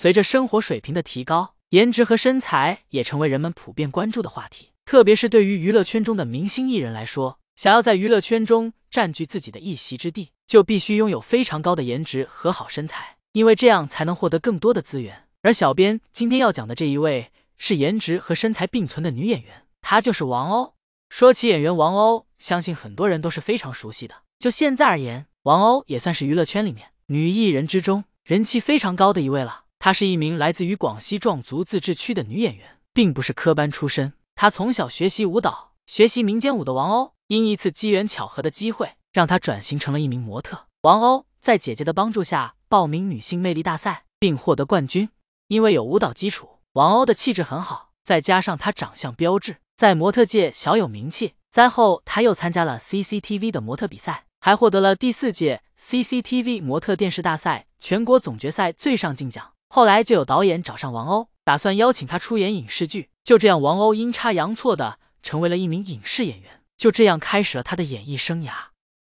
随着生活水平的提高，颜值和身材也成为人们普遍关注的话题。特别是对于娱乐圈中的明星艺人来说，想要在娱乐圈中占据自己的一席之地，就必须拥有非常高的颜值和好身材，因为这样才能获得更多的资源。而小编今天要讲的这一位是颜值和身材并存的女演员，她就是王鸥。说起演员王鸥，相信很多人都是非常熟悉的。就现在而言，王鸥也算是娱乐圈里面女艺人之中人气非常高的一位了。她是一名来自于广西壮族自治区的女演员，并不是科班出身。她从小学习舞蹈，学习民间舞的王鸥，因一次机缘巧合的机会，让她转型成了一名模特。王鸥在姐姐的帮助下报名女性魅力大赛，并获得冠军。因为有舞蹈基础，王鸥的气质很好，再加上她长相标致，在模特界小有名气。灾后，她又参加了 CCTV 的模特比赛，还获得了第四届 CCTV 模特电视大赛全国总决赛最上镜奖。后来就有导演找上王鸥，打算邀请他出演影视剧。就这样，王鸥阴差阳错的成为了一名影视演员，就这样开始了他的演艺生涯。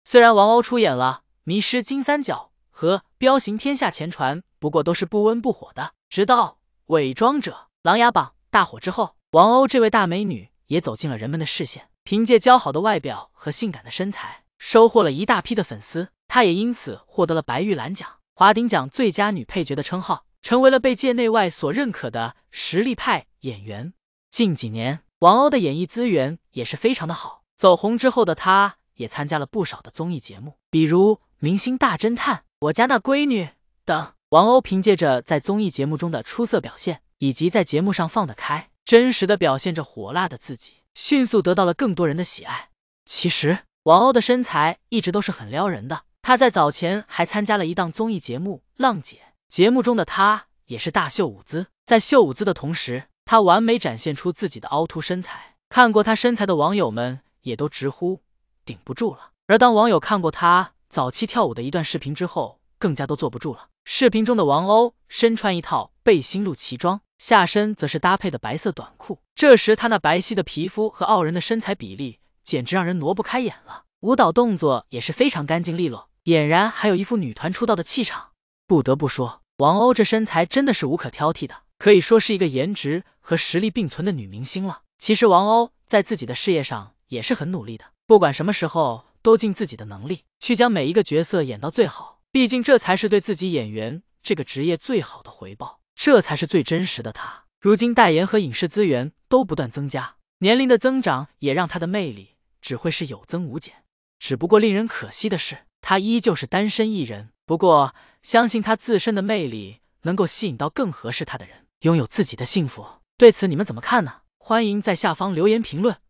虽然王鸥出演了《迷失金三角》和《镖行天下前传》，不过都是不温不火的。直到《伪装者》《琅琊榜》大火之后，王鸥这位大美女也走进了人们的视线。凭借姣好的外表和性感的身材，收获了一大批的粉丝。她也因此获得了白玉兰奖、华鼎奖最佳女配角的称号。成为了被界内外所认可的实力派演员。近几年，王鸥的演艺资源也是非常的好。走红之后的她，也参加了不少的综艺节目，比如《明星大侦探》《我家那闺女》等。王鸥凭借着在综艺节目中的出色表现，以及在节目上放得开、真实的表现着火辣的自己，迅速得到了更多人的喜爱。其实，王鸥的身材一直都是很撩人的。她在早前还参加了一档综艺节目《浪姐》。节目中的他也是大秀舞姿，在秀舞姿的同时，他完美展现出自己的凹凸身材。看过他身材的网友们也都直呼顶不住了。而当网友看过他早期跳舞的一段视频之后，更加都坐不住了。视频中的王鸥身穿一套背心露脐装，下身则是搭配的白色短裤。这时她那白皙的皮肤和傲人的身材比例，简直让人挪不开眼了。舞蹈动作也是非常干净利落，俨然还有一副女团出道的气场。不得不说。王鸥这身材真的是无可挑剔的，可以说是一个颜值和实力并存的女明星了。其实王鸥在自己的事业上也是很努力的，不管什么时候都尽自己的能力去将每一个角色演到最好，毕竟这才是对自己演员这个职业最好的回报，这才是最真实的她。如今代言和影视资源都不断增加，年龄的增长也让她的魅力只会是有增无减。只不过令人可惜的是，她依旧是单身一人。不过，相信他自身的魅力能够吸引到更合适他的人，拥有自己的幸福。对此，你们怎么看呢？欢迎在下方留言评论。